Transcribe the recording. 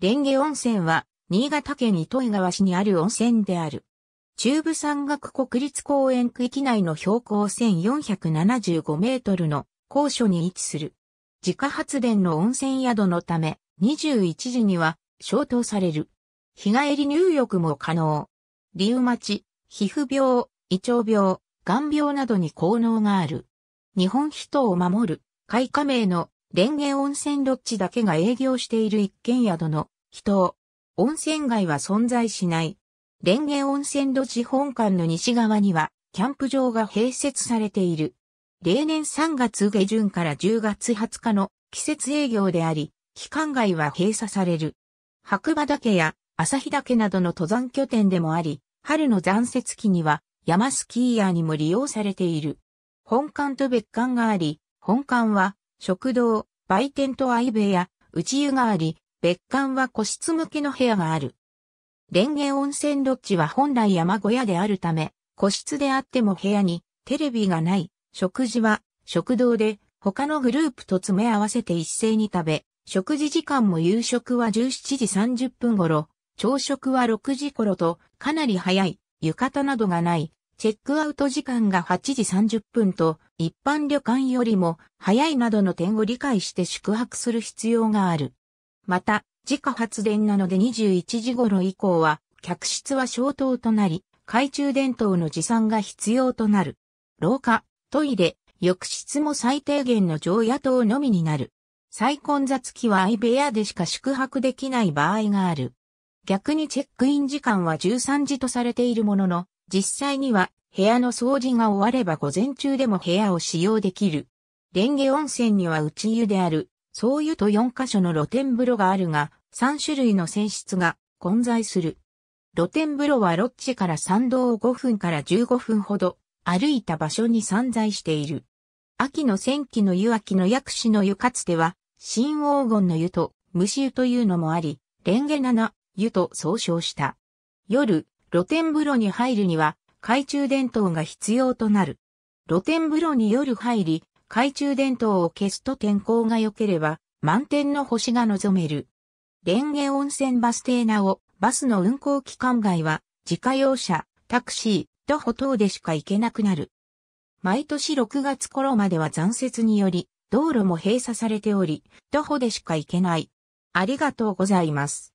蓮華温泉は、新潟県糸魚川市にある温泉である。中部山岳国立公園区域内の標高1475メートルの高所に位置する。自家発電の温泉宿のため、21時には消灯される。日帰り入浴も可能。リウマチ、皮膚病、胃腸病、眼病などに効能がある。日本人を守る、開花名の蓮華温泉ロッジだけが営業している一軒宿の人、温泉街は存在しない。蓮華温泉ロッジ本館の西側には、キャンプ場が併設されている。例年3月下旬から10月20日の季節営業であり、期間外は閉鎖される。白馬岳や日岳などの登山拠点でもあり、春の残雪期には山スキーヤーにも利用されている。本館と別館があり、本館は食堂、売店と相部屋、内湯があり、別館は個室向けの部屋がある。蓮華温泉ロッジは本来山小屋であるため、個室であっても部屋にテレビがない、食事は食堂で他のグループと詰め合わせて一斉に食べ、食事時間も夕食は17時30分頃、朝食は6時頃とかなり早い、浴衣などがない、チェックアウト時間が8時30分と一般旅館よりも早いなどの点を理解して宿泊する必要がある。また、自家発電なので21時頃以降は客室は消灯となり、懐中電灯の持参が必要となる。廊下、トイレ、浴室も最低限の常夜灯のみになる。再混雑期は相部屋でしか宿泊できない場合がある。逆にチェックイン時間は13時とされているものの、実際には部屋の掃除が終われば午前中でも部屋を使用できる。レンゲ温泉には内湯である、総湯と4箇所の露天風呂があるが、3種類の泉質が混在する。露天風呂はロッジから参道を5分から15分ほど歩いた場所に散在している。秋の千期の湯秋の薬師の湯かつては、新黄金の湯と虫湯というのもあり、レンゲ七湯と総称した。夜、露天風呂に入るには、懐中電灯が必要となる。露天風呂に夜入り、懐中電灯を消すと天候が良ければ、満天の星が望める。蓮華温泉バス停なお、バスの運行期間外は、自家用車、タクシー、徒歩等でしか行けなくなる。毎年6月頃までは残雪により、道路も閉鎖されており、徒歩でしか行けない。ありがとうございます。